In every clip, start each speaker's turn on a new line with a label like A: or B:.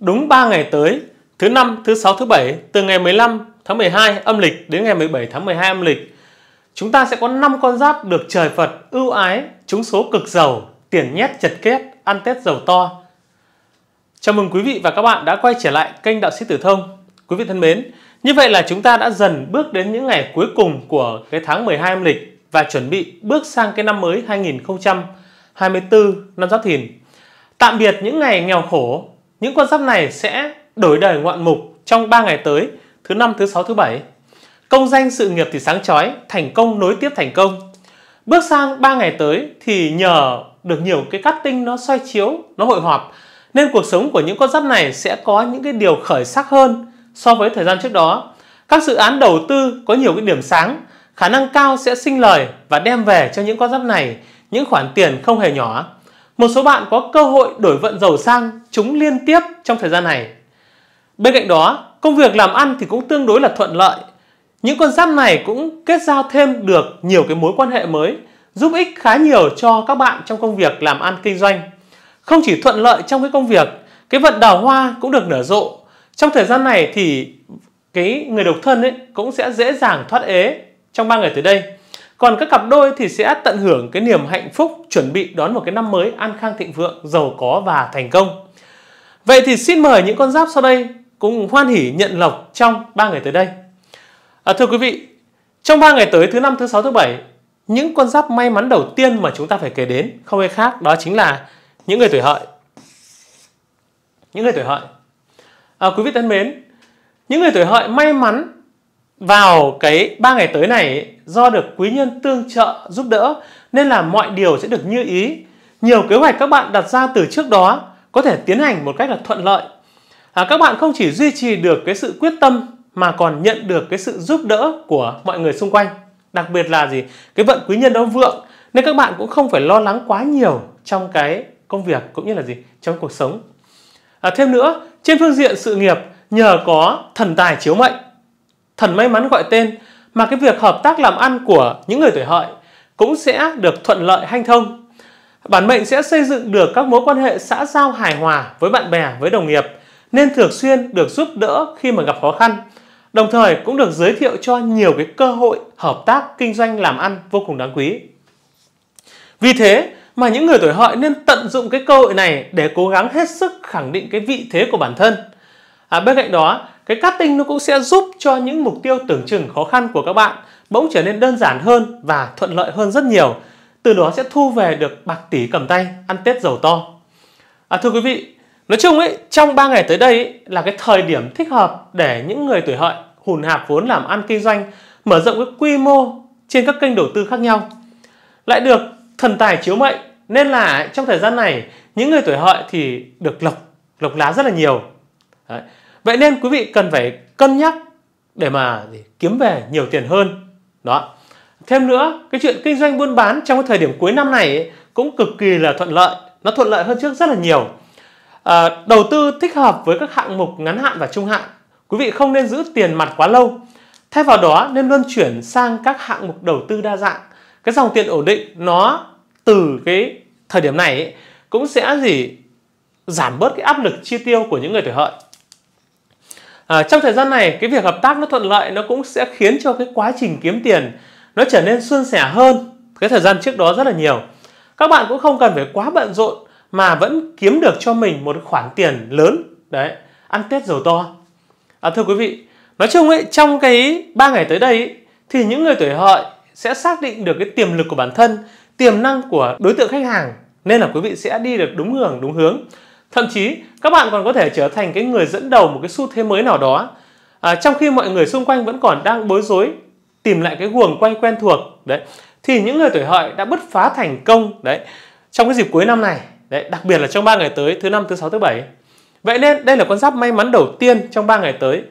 A: Đúng 3 ngày tới, thứ năm, thứ sáu, thứ bảy từ ngày 15 tháng 12 âm lịch đến ngày 17 tháng 12 âm lịch, chúng ta sẽ có 5 con giáp được trời Phật ưu ái, chúng số cực giàu, tiền nhét chật kết ăn Tết giàu to. Chào mừng quý vị và các bạn đã quay trở lại kênh Đạo sĩ Tử Thông. Quý vị thân mến, như vậy là chúng ta đã dần bước đến những ngày cuối cùng của cái tháng 12 âm lịch và chuẩn bị bước sang cái năm mới 2024 năm Giáp Thìn. Tạm biệt những ngày nghèo khổ, những con giáp này sẽ đổi đời ngoạn mục trong 3 ngày tới, thứ năm, thứ sáu, thứ bảy. Công danh sự nghiệp thì sáng chói, thành công nối tiếp thành công. Bước sang 3 ngày tới thì nhờ được nhiều cái cắt tinh nó xoay chiếu, nó hội họp nên cuộc sống của những con giáp này sẽ có những cái điều khởi sắc hơn so với thời gian trước đó. Các dự án đầu tư có nhiều cái điểm sáng, khả năng cao sẽ sinh lời và đem về cho những con giáp này những khoản tiền không hề nhỏ một số bạn có cơ hội đổi vận giàu sang chúng liên tiếp trong thời gian này. Bên cạnh đó, công việc làm ăn thì cũng tương đối là thuận lợi. Những con giáp này cũng kết giao thêm được nhiều cái mối quan hệ mới, giúp ích khá nhiều cho các bạn trong công việc làm ăn kinh doanh. Không chỉ thuận lợi trong cái công việc, cái vận đào hoa cũng được nở rộ. Trong thời gian này thì cái người độc thân ấy cũng sẽ dễ dàng thoát ế trong 3 ngày tới đây. Còn các cặp đôi thì sẽ tận hưởng cái niềm hạnh phúc chuẩn bị đón một cái năm mới an khang thịnh vượng, giàu có và thành công. Vậy thì xin mời những con giáp sau đây cùng hoan hỷ nhận lộc trong 3 ngày tới đây. À, thưa quý vị, trong 3 ngày tới thứ năm, thứ sáu, thứ bảy, những con giáp may mắn đầu tiên mà chúng ta phải kể đến không ai khác đó chính là những người tuổi hợi. Những người tuổi hợi. À, quý vị thân mến, những người tuổi hợi may mắn vào cái ba ngày tới này do được quý nhân tương trợ giúp đỡ nên là mọi điều sẽ được như ý nhiều kế hoạch các bạn đặt ra từ trước đó có thể tiến hành một cách là thuận lợi à, các bạn không chỉ duy trì được cái sự quyết tâm mà còn nhận được cái sự giúp đỡ của mọi người xung quanh đặc biệt là gì cái vận quý nhân đó vượng nên các bạn cũng không phải lo lắng quá nhiều trong cái công việc cũng như là gì trong cuộc sống à, thêm nữa trên phương diện sự nghiệp nhờ có thần tài chiếu mệnh thần may mắn gọi tên mà cái việc hợp tác làm ăn của những người tuổi hợi cũng sẽ được thuận lợi hanh thông. Bản mệnh sẽ xây dựng được các mối quan hệ xã giao hài hòa với bạn bè, với đồng nghiệp nên thường xuyên được giúp đỡ khi mà gặp khó khăn. Đồng thời cũng được giới thiệu cho nhiều cái cơ hội hợp tác kinh doanh làm ăn vô cùng đáng quý. Vì thế mà những người tuổi hợi nên tận dụng cái cơ hội này để cố gắng hết sức khẳng định cái vị thế của bản thân. À, bên cạnh đó cái cutting nó cũng sẽ giúp cho những mục tiêu tưởng chừng khó khăn của các bạn bỗng trở nên đơn giản hơn và thuận lợi hơn rất nhiều. Từ đó sẽ thu về được bạc tỷ cầm tay, ăn Tết giàu to. À, thưa quý vị, nói chung ấy, trong 3 ngày tới đây ấy, là cái thời điểm thích hợp để những người tuổi hợi hùn hạp vốn làm ăn kinh doanh, mở rộng cái quy mô trên các kênh đầu tư khác nhau. Lại được thần tài chiếu mệnh nên là trong thời gian này những người tuổi hợi thì được lộc lộc lá rất là nhiều. Đấy. Vậy nên quý vị cần phải cân nhắc để mà kiếm về nhiều tiền hơn. Đó. Thêm nữa, cái chuyện kinh doanh buôn bán trong cái thời điểm cuối năm này ấy, cũng cực kỳ là thuận lợi. Nó thuận lợi hơn trước rất là nhiều. À, đầu tư thích hợp với các hạng mục ngắn hạn và trung hạn. Quý vị không nên giữ tiền mặt quá lâu. Thay vào đó nên luân chuyển sang các hạng mục đầu tư đa dạng. Cái dòng tiền ổn định nó từ cái thời điểm này ấy, cũng sẽ gì giảm bớt cái áp lực chi tiêu của những người tuổi hợi à, trong thời gian này cái việc hợp tác nó thuận lợi nó cũng sẽ khiến cho cái quá trình kiếm tiền nó trở nên suôn sẻ hơn cái thời gian trước đó rất là nhiều các bạn cũng không cần phải quá bận rộn mà vẫn kiếm được cho mình một khoản tiền lớn đấy ăn tết giàu to à, thưa quý vị nói chung ấy trong cái ba ngày tới đây ấy, thì những người tuổi hợi sẽ xác định được cái tiềm lực của bản thân tiềm năng của đối tượng khách hàng nên là quý vị sẽ đi được đúng hưởng đúng hướng Thậm chí các bạn còn có thể trở thành cái người dẫn đầu một cái xu thế mới nào đó à, trong khi mọi người xung quanh vẫn còn đang bối rối tìm lại cái guồng quay quen thuộc đấy thì những người tuổi hợi đã bứt phá thành công đấy trong cái dịp cuối năm này đấy đặc biệt là trong 3 ngày tới thứ năm thứ sáu thứ bảy vậy nên đây là con giáp may mắn đầu tiên trong 3 ngày tới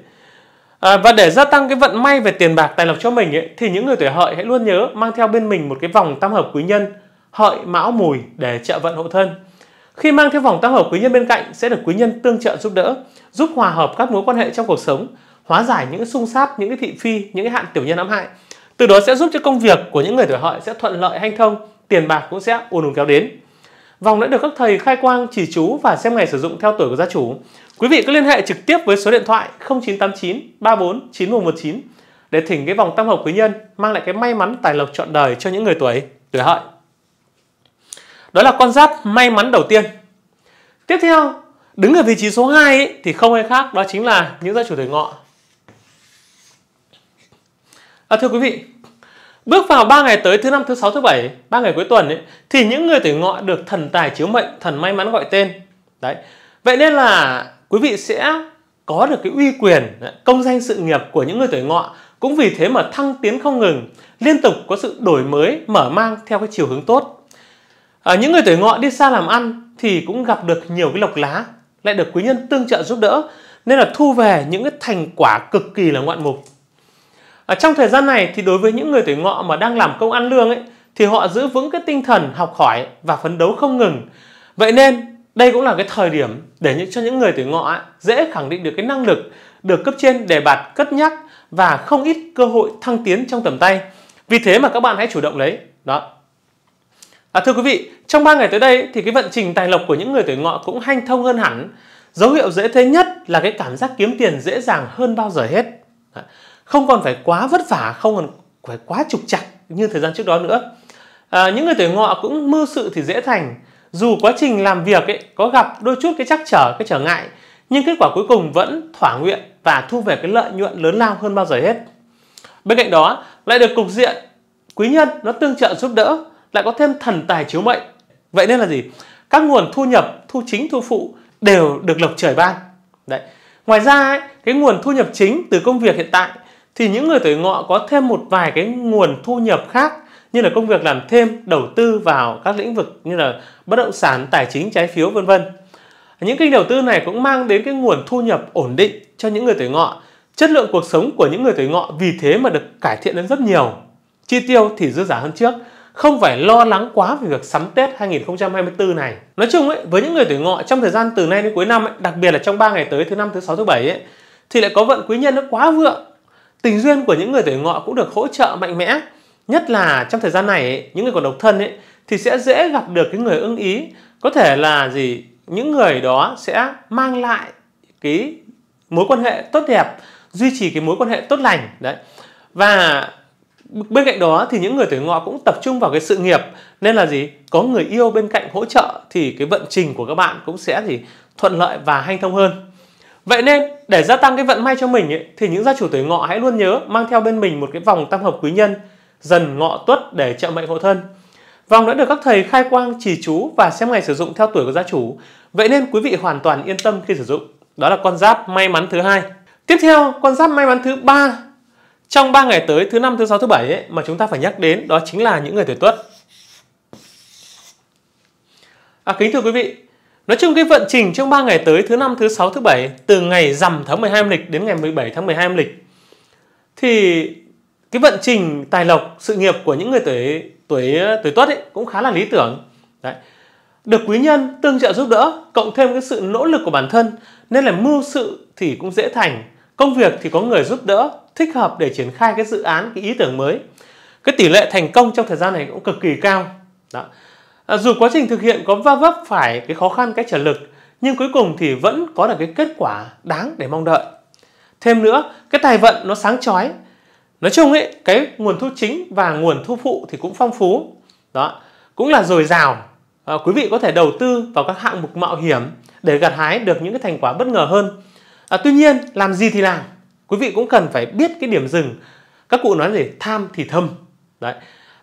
A: à, và để gia tăng cái vận may về tiền bạc tài lộc cho mình ấy, thì những người tuổi hợi hãy luôn nhớ mang theo bên mình một cái vòng tam hợp quý nhân hợi mão mùi để trợ vận hộ thân khi mang theo vòng tam hợp quý nhân bên cạnh sẽ được quý nhân tương trợ giúp đỡ, giúp hòa hợp các mối quan hệ trong cuộc sống, hóa giải những xung sát, những cái thị phi, những cái hạn tiểu nhân ám hại. Từ đó sẽ giúp cho công việc của những người tuổi hợi sẽ thuận lợi hanh thông, tiền bạc cũng sẽ ùn ùn kéo đến. Vòng đã được các thầy khai quang, chỉ chú và xem ngày sử dụng theo tuổi của gia chủ. Quý vị có liên hệ trực tiếp với số điện thoại 0989 34 9119 để thỉnh cái vòng tam hợp quý nhân mang lại cái may mắn tài lộc trọn đời cho những người tuổi tuổi hợi. Đó là con giáp may mắn đầu tiên. Tiếp theo, đứng ở vị trí số 2 ấy, thì không ai khác đó chính là những gia chủ tuổi ngọ. À, thưa quý vị, bước vào 3 ngày tới thứ năm, thứ sáu, thứ bảy, 3 ngày cuối tuần ấy, thì những người tuổi ngọ được thần tài chiếu mệnh, thần may mắn gọi tên. Đấy. Vậy nên là quý vị sẽ có được cái uy quyền, công danh sự nghiệp của những người tuổi ngọ cũng vì thế mà thăng tiến không ngừng, liên tục có sự đổi mới, mở mang theo cái chiều hướng tốt ở ờ, những người tuổi ngọ đi xa làm ăn thì cũng gặp được nhiều cái lộc lá lại được quý nhân tương trợ giúp đỡ nên là thu về những cái thành quả cực kỳ là ngoạn mục ở ờ, trong thời gian này thì đối với những người tuổi ngọ mà đang làm công ăn lương ấy thì họ giữ vững cái tinh thần học hỏi và phấn đấu không ngừng vậy nên đây cũng là cái thời điểm để cho những người tuổi ngọ dễ khẳng định được cái năng lực được cấp trên đề bạt cất nhắc và không ít cơ hội thăng tiến trong tầm tay vì thế mà các bạn hãy chủ động lấy đó À, thưa quý vị, trong 3 ngày tới đây thì cái vận trình tài lộc của những người tuổi ngọ cũng hanh thông hơn hẳn. Dấu hiệu dễ thấy nhất là cái cảm giác kiếm tiền dễ dàng hơn bao giờ hết. Không còn phải quá vất vả, không còn phải quá trục chặt như thời gian trước đó nữa. À, những người tuổi ngọ cũng mưu sự thì dễ thành. Dù quá trình làm việc ấy, có gặp đôi chút cái chắc trở, cái trở ngại, nhưng kết quả cuối cùng vẫn thỏa nguyện và thu về cái lợi nhuận lớn lao hơn bao giờ hết. Bên cạnh đó, lại được cục diện quý nhân nó tương trợ giúp đỡ lại có thêm thần tài chiếu mệnh vậy nên là gì các nguồn thu nhập thu chính thu phụ đều được lộc trời ban đấy ngoài ra ấy, cái nguồn thu nhập chính từ công việc hiện tại thì những người tuổi ngọ có thêm một vài cái nguồn thu nhập khác như là công việc làm thêm đầu tư vào các lĩnh vực như là bất động sản tài chính trái phiếu vân vân những kênh đầu tư này cũng mang đến cái nguồn thu nhập ổn định cho những người tuổi ngọ chất lượng cuộc sống của những người tuổi ngọ vì thế mà được cải thiện lên rất nhiều chi tiêu thì dư giả hơn trước không phải lo lắng quá về việc sắm Tết 2024 này. Nói chung ấy, với những người tuổi ngọ trong thời gian từ nay đến cuối năm ấy, đặc biệt là trong 3 ngày tới thứ năm, thứ sáu, thứ bảy ấy thì lại có vận quý nhân nó quá vượng. Tình duyên của những người tuổi ngọ cũng được hỗ trợ mạnh mẽ. Nhất là trong thời gian này ấy, những người còn độc thân ấy thì sẽ dễ gặp được cái người ưng ý, có thể là gì? Những người đó sẽ mang lại cái mối quan hệ tốt đẹp, duy trì cái mối quan hệ tốt lành đấy. Và bên cạnh đó thì những người tuổi ngọ cũng tập trung vào cái sự nghiệp nên là gì có người yêu bên cạnh hỗ trợ thì cái vận trình của các bạn cũng sẽ gì thuận lợi và hanh thông hơn vậy nên để gia tăng cái vận may cho mình ấy, thì những gia chủ tuổi ngọ hãy luôn nhớ mang theo bên mình một cái vòng tam hợp quý nhân dần ngọ tuất để trợ mệnh hộ thân vòng đã được các thầy khai quang trì chú và xem ngày sử dụng theo tuổi của gia chủ vậy nên quý vị hoàn toàn yên tâm khi sử dụng đó là con giáp may mắn thứ hai tiếp theo con giáp may mắn thứ ba trong 3 ngày tới thứ năm, thứ sáu, thứ bảy ấy, mà chúng ta phải nhắc đến đó chính là những người tuổi Tuất. À, kính thưa quý vị, nói chung cái vận trình trong 3 ngày tới thứ năm, thứ sáu, thứ bảy từ ngày rằm tháng 12 âm lịch đến ngày 17 tháng 12 âm lịch thì cái vận trình tài lộc sự nghiệp của những người tuổi tuổi tuổi Tuất cũng khá là lý tưởng. Đấy. Được quý nhân tương trợ giúp đỡ, cộng thêm cái sự nỗ lực của bản thân nên là mưu sự thì cũng dễ thành, công việc thì có người giúp đỡ, thích hợp để triển khai cái dự án cái ý tưởng mới cái tỷ lệ thành công trong thời gian này cũng cực kỳ cao đó. À, dù quá trình thực hiện có va vấp phải cái khó khăn cái trở lực nhưng cuối cùng thì vẫn có được cái kết quả đáng để mong đợi thêm nữa cái tài vận nó sáng chói nói chung ấy cái nguồn thu chính và nguồn thu phụ thì cũng phong phú đó cũng là dồi dào à, quý vị có thể đầu tư vào các hạng mục mạo hiểm để gặt hái được những cái thành quả bất ngờ hơn à, tuy nhiên làm gì thì làm quý vị cũng cần phải biết cái điểm dừng các cụ nói gì tham thì thâm đấy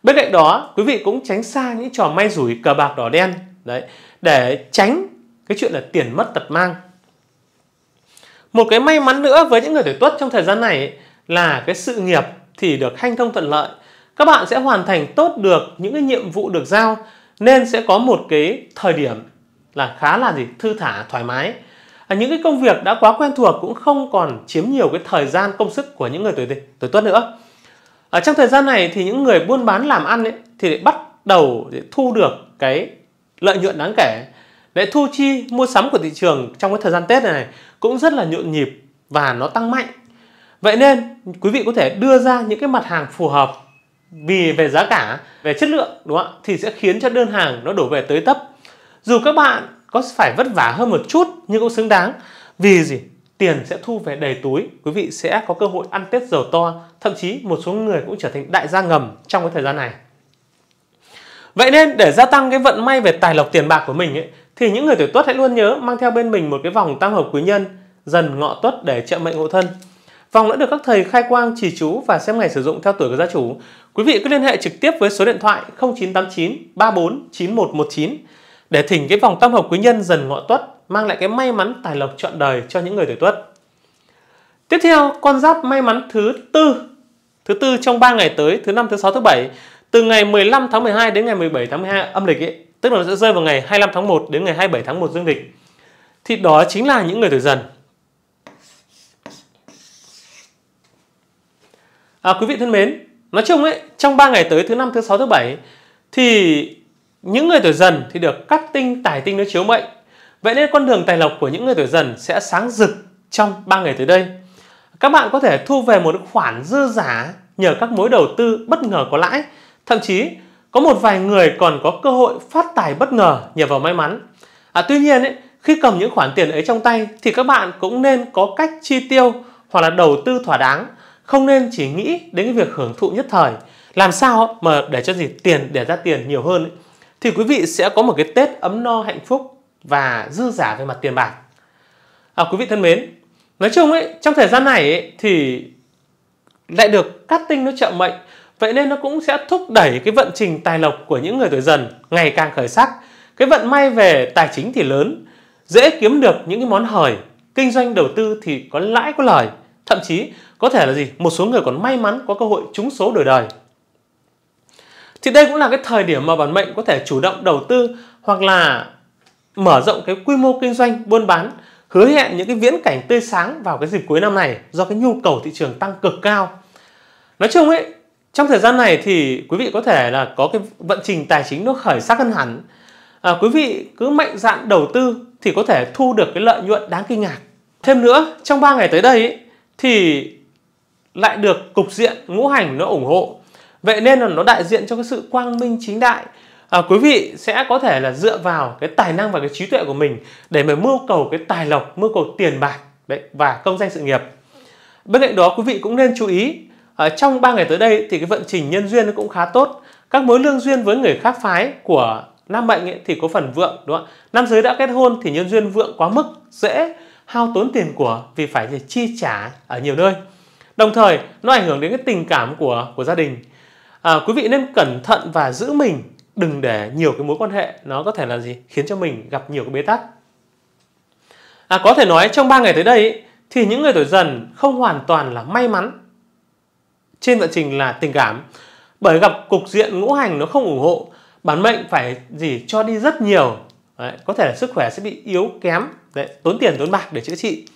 A: bên cạnh đó quý vị cũng tránh xa những trò may rủi cờ bạc đỏ đen đấy để tránh cái chuyện là tiền mất tật mang một cái may mắn nữa với những người tuổi tuất trong thời gian này là cái sự nghiệp thì được hanh thông thuận lợi các bạn sẽ hoàn thành tốt được những cái nhiệm vụ được giao nên sẽ có một cái thời điểm là khá là gì thư thả thoải mái À, những cái công việc đã quá quen thuộc cũng không còn chiếm nhiều cái thời gian công sức của những người tuổi tuổi tuất nữa ở trong thời gian này thì những người buôn bán làm ăn ấy, thì bắt đầu để thu được cái lợi nhuận đáng kể để thu chi mua sắm của thị trường trong cái thời gian Tết này cũng rất là nhộn nhịp và nó tăng mạnh vậy nên quý vị có thể đưa ra những cái mặt hàng phù hợp vì về giá cả về chất lượng đúng không ạ thì sẽ khiến cho đơn hàng nó đổ về tới tấp dù các bạn có phải vất vả hơn một chút nhưng cũng xứng đáng vì gì tiền sẽ thu về đầy túi quý vị sẽ có cơ hội ăn tết giàu to thậm chí một số người cũng trở thành đại gia ngầm trong cái thời gian này vậy nên để gia tăng cái vận may về tài lộc tiền bạc của mình ấy, thì những người tuổi tuất hãy luôn nhớ mang theo bên mình một cái vòng tam hợp quý nhân dần ngọ tuất để trợ mệnh hộ thân Vòng đã được các thầy khai quang trì chú và xem ngày sử dụng theo tuổi của gia chủ. Quý vị cứ liên hệ trực tiếp với số điện thoại 0989 34 9119 để thỉnh cái vòng tam hợp quý nhân dần ngọ tuất mang lại cái may mắn tài lộc trọn đời cho những người tuổi tuất. Tiếp theo, con giáp may mắn thứ tư. Thứ tư trong 3 ngày tới, thứ năm, thứ sáu, thứ bảy, từ ngày 15 tháng 12 đến ngày 17 tháng 12 âm lịch ấy, tức là nó sẽ rơi vào ngày 25 tháng 1 đến ngày 27 tháng 1 dương lịch. Thì đó chính là những người tuổi dần. À, quý vị thân mến, nói chung ấy, trong 3 ngày tới thứ năm, thứ sáu, thứ bảy thì những người tuổi dần thì được cắt tinh tài tinh nếu chiếu mệnh. Vậy nên con đường tài lộc của những người tuổi dần sẽ sáng rực trong 3 ngày tới đây. Các bạn có thể thu về một khoản dư giả nhờ các mối đầu tư bất ngờ có lãi. Thậm chí có một vài người còn có cơ hội phát tài bất ngờ nhờ vào may mắn. À, tuy nhiên ấy, khi cầm những khoản tiền ấy trong tay thì các bạn cũng nên có cách chi tiêu hoặc là đầu tư thỏa đáng, không nên chỉ nghĩ đến cái việc hưởng thụ nhất thời. Làm sao mà để cho gì tiền để ra tiền nhiều hơn ấy thì quý vị sẽ có một cái Tết ấm no hạnh phúc và dư giả về mặt tiền bạc. À, quý vị thân mến, nói chung ấy, trong thời gian này ấy, thì lại được cát tinh nó trợ mệnh, vậy nên nó cũng sẽ thúc đẩy cái vận trình tài lộc của những người tuổi dần ngày càng khởi sắc. Cái vận may về tài chính thì lớn, dễ kiếm được những cái món hời, kinh doanh đầu tư thì có lãi có lời, thậm chí có thể là gì, một số người còn may mắn có cơ hội trúng số đổi đời thì đây cũng là cái thời điểm mà bản mệnh có thể chủ động đầu tư hoặc là mở rộng cái quy mô kinh doanh buôn bán hứa hẹn những cái viễn cảnh tươi sáng vào cái dịp cuối năm này do cái nhu cầu thị trường tăng cực cao nói chung ấy trong thời gian này thì quý vị có thể là có cái vận trình tài chính nó khởi sắc hơn hẳn à, quý vị cứ mạnh dạn đầu tư thì có thể thu được cái lợi nhuận đáng kinh ngạc thêm nữa trong 3 ngày tới đây ấy, thì lại được cục diện ngũ hành nó ủng hộ vậy nên là nó đại diện cho cái sự quang minh chính đại à, quý vị sẽ có thể là dựa vào cái tài năng và cái trí tuệ của mình để mà mưu cầu cái tài lộc mưu cầu tiền bạc đấy và công danh sự nghiệp bên cạnh đó quý vị cũng nên chú ý ở à, trong 3 ngày tới đây thì cái vận trình nhân duyên nó cũng khá tốt các mối lương duyên với người khác phái của nam mệnh thì có phần vượng đúng không nam giới đã kết hôn thì nhân duyên vượng quá mức dễ hao tốn tiền của vì phải chi trả ở nhiều nơi đồng thời nó ảnh hưởng đến cái tình cảm của của gia đình à, quý vị nên cẩn thận và giữ mình đừng để nhiều cái mối quan hệ nó có thể là gì khiến cho mình gặp nhiều cái bế tắc à, có thể nói trong 3 ngày tới đây thì những người tuổi dần không hoàn toàn là may mắn trên vận trình là tình cảm bởi gặp cục diện ngũ hành nó không ủng hộ bản mệnh phải gì cho đi rất nhiều đấy, có thể là sức khỏe sẽ bị yếu kém đấy, tốn tiền tốn bạc để chữa trị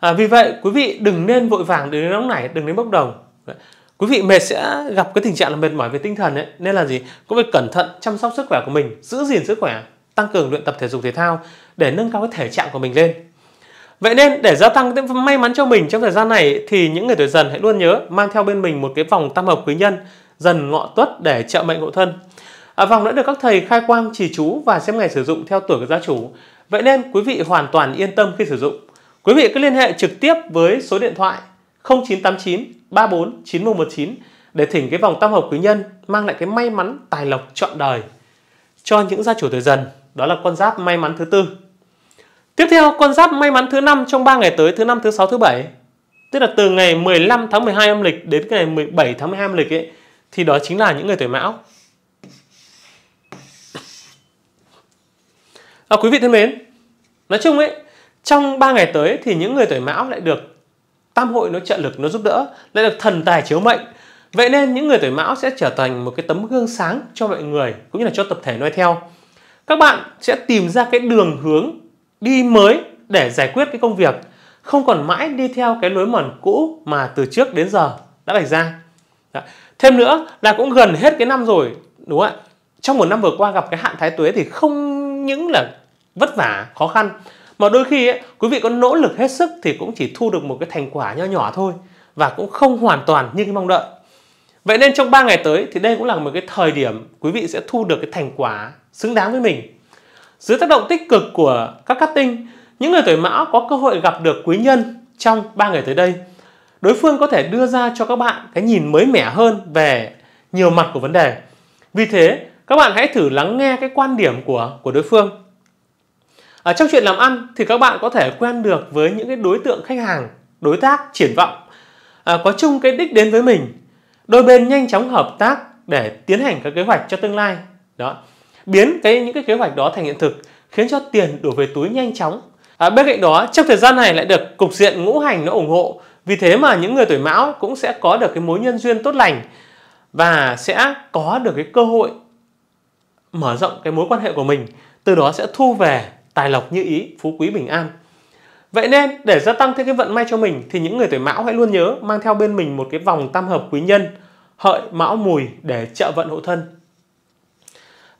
A: à, vì vậy quý vị đừng nên vội vàng đừng đến nóng nảy đừng nên bốc đồng đấy quý vị mệt sẽ gặp cái tình trạng là mệt mỏi về tinh thần ấy nên là gì cũng phải cẩn thận chăm sóc sức khỏe của mình giữ gìn sức khỏe tăng cường luyện tập thể dục thể thao để nâng cao cái thể trạng của mình lên Vậy nên để gia tăng cái may mắn cho mình trong thời gian này thì những người tuổi dần hãy luôn nhớ mang theo bên mình một cái vòng tam hợp quý nhân dần ngọ tuất để trợ mệnh hộ thân. À, vòng đã được các thầy khai quang chỉ chú và xem ngày sử dụng theo tuổi của gia chủ. Vậy nên quý vị hoàn toàn yên tâm khi sử dụng. Quý vị cứ liên hệ trực tiếp với số điện thoại 0989 34 9119 để thỉnh cái vòng tam hợp quý nhân mang lại cái may mắn tài lộc trọn đời cho những gia chủ tuổi dần. Đó là con giáp may mắn thứ tư. Tiếp theo, con giáp may mắn thứ năm trong 3 ngày tới, thứ năm, thứ sáu, thứ bảy. Tức là từ ngày 15 tháng 12 âm lịch đến ngày 17 tháng 12 âm lịch ấy, thì đó chính là những người tuổi mão. À, quý vị thân mến, nói chung ấy, trong 3 ngày tới thì những người tuổi mão lại được tam hội nó trợ lực nó giúp đỡ lại được thần tài chiếu mệnh vậy nên những người tuổi mão sẽ trở thành một cái tấm gương sáng cho mọi người cũng như là cho tập thể noi theo các bạn sẽ tìm ra cái đường hướng đi mới để giải quyết cái công việc không còn mãi đi theo cái lối mòn cũ mà từ trước đến giờ đã bày ra Đó. Dạ. thêm nữa là cũng gần hết cái năm rồi đúng không ạ trong một năm vừa qua gặp cái hạn thái tuế thì không những là vất vả khó khăn mà đôi khi ấy, quý vị có nỗ lực hết sức thì cũng chỉ thu được một cái thành quả nho nhỏ thôi và cũng không hoàn toàn như cái mong đợi vậy nên trong 3 ngày tới thì đây cũng là một cái thời điểm quý vị sẽ thu được cái thành quả xứng đáng với mình dưới tác động tích cực của các cát tinh những người tuổi mão có cơ hội gặp được quý nhân trong 3 ngày tới đây đối phương có thể đưa ra cho các bạn cái nhìn mới mẻ hơn về nhiều mặt của vấn đề vì thế các bạn hãy thử lắng nghe cái quan điểm của của đối phương ở trong chuyện làm ăn thì các bạn có thể quen được với những cái đối tượng khách hàng đối tác triển vọng à, có chung cái đích đến với mình đôi bên nhanh chóng hợp tác để tiến hành các kế hoạch cho tương lai đó biến cái những cái kế hoạch đó thành hiện thực khiến cho tiền đổ về túi nhanh chóng à, bên cạnh đó trong thời gian này lại được cục diện ngũ hành nó ủng hộ vì thế mà những người tuổi mão cũng sẽ có được cái mối nhân duyên tốt lành và sẽ có được cái cơ hội mở rộng cái mối quan hệ của mình từ đó sẽ thu về tài lộc như ý, phú quý bình an. Vậy nên để gia tăng thêm cái vận may cho mình thì những người tuổi mão hãy luôn nhớ mang theo bên mình một cái vòng tam hợp quý nhân hợi mão mùi để trợ vận hộ thân.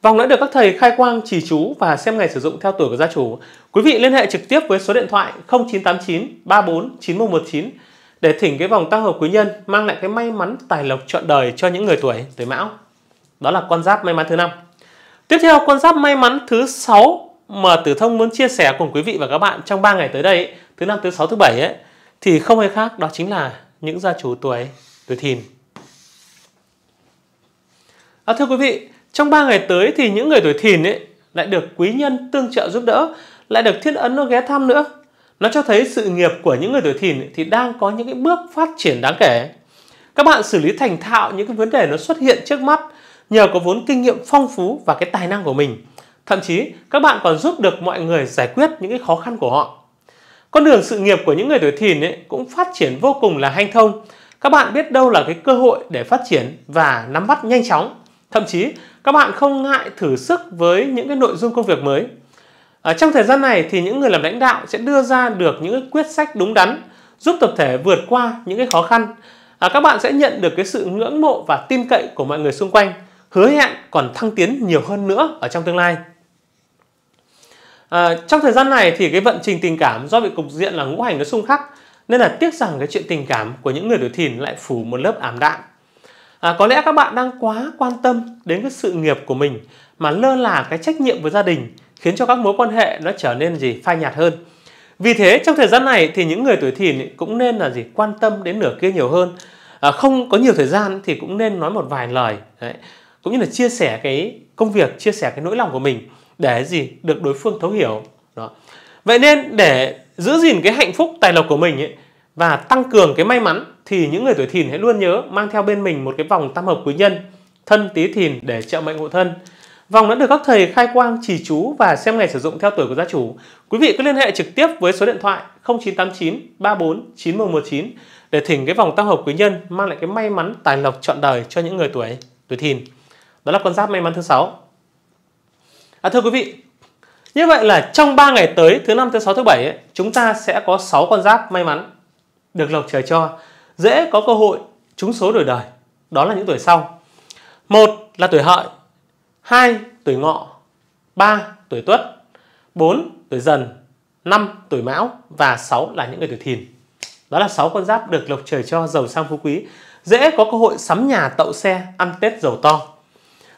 A: Vòng đã được các thầy khai quang, chỉ chú và xem ngày sử dụng theo tuổi của gia chủ. Quý vị liên hệ trực tiếp với số điện thoại 0989 34 9119 để thỉnh cái vòng tam hợp quý nhân mang lại cái may mắn tài lộc trọn đời cho những người tuổi tuổi mão. Đó là con giáp may mắn thứ năm. Tiếp theo con giáp may mắn thứ 6 mà Tử Thông muốn chia sẻ cùng quý vị và các bạn trong 3 ngày tới đây, thứ năm, thứ sáu, thứ bảy ấy thì không hề khác đó chính là những gia chủ tuổi tuổi Thìn. À, thưa quý vị, trong 3 ngày tới thì những người tuổi Thìn ấy lại được quý nhân tương trợ giúp đỡ, lại được thiên ấn nó ghé thăm nữa. Nó cho thấy sự nghiệp của những người tuổi Thìn thì đang có những cái bước phát triển đáng kể. Các bạn xử lý thành thạo những cái vấn đề nó xuất hiện trước mắt nhờ có vốn kinh nghiệm phong phú và cái tài năng của mình Thậm chí, các bạn còn giúp được mọi người giải quyết những cái khó khăn của họ. Con đường sự nghiệp của những người tuổi thìn ấy cũng phát triển vô cùng là hanh thông. Các bạn biết đâu là cái cơ hội để phát triển và nắm bắt nhanh chóng. Thậm chí, các bạn không ngại thử sức với những cái nội dung công việc mới. Ở trong thời gian này thì những người làm lãnh đạo sẽ đưa ra được những cái quyết sách đúng đắn, giúp tập thể vượt qua những cái khó khăn. À, các bạn sẽ nhận được cái sự ngưỡng mộ và tin cậy của mọi người xung quanh, hứa hẹn còn thăng tiến nhiều hơn nữa ở trong tương lai. À, trong thời gian này thì cái vận trình tình cảm do bị cục diện là ngũ hành nó xung khắc nên là tiếc rằng cái chuyện tình cảm của những người tuổi thìn lại phủ một lớp ảm đạm. À, có lẽ các bạn đang quá quan tâm đến cái sự nghiệp của mình mà lơ là cái trách nhiệm với gia đình khiến cho các mối quan hệ nó trở nên gì phai nhạt hơn. Vì thế trong thời gian này thì những người tuổi thìn cũng nên là gì quan tâm đến nửa kia nhiều hơn. À, không có nhiều thời gian thì cũng nên nói một vài lời đấy. cũng như là chia sẻ cái công việc, chia sẻ cái nỗi lòng của mình để gì được đối phương thấu hiểu đó vậy nên để giữ gìn cái hạnh phúc tài lộc của mình ấy, và tăng cường cái may mắn thì những người tuổi thìn hãy luôn nhớ mang theo bên mình một cái vòng tam hợp quý nhân thân tý thìn để trợ mệnh hộ thân Vòng đã được các thầy khai quang, chỉ chú và xem ngày sử dụng theo tuổi của gia chủ. Quý vị cứ liên hệ trực tiếp với số điện thoại 0989 34 9119 để thỉnh cái vòng tam hợp quý nhân mang lại cái may mắn tài lộc trọn đời cho những người tuổi tuổi thìn. Đó là con giáp may mắn thứ sáu À, thưa quý vị, như vậy là trong 3 ngày tới, thứ năm, thứ sáu, thứ bảy ấy, chúng ta sẽ có 6 con giáp may mắn được lộc trời cho, dễ có cơ hội trúng số đổi đời. Đó là những tuổi sau. Một là tuổi hợi, hai tuổi ngọ, ba tuổi tuất, bốn tuổi dần, năm tuổi mão và sáu là những người tuổi thìn. Đó là 6 con giáp được lộc trời cho giàu sang phú quý, dễ có cơ hội sắm nhà tậu xe, ăn Tết giàu to.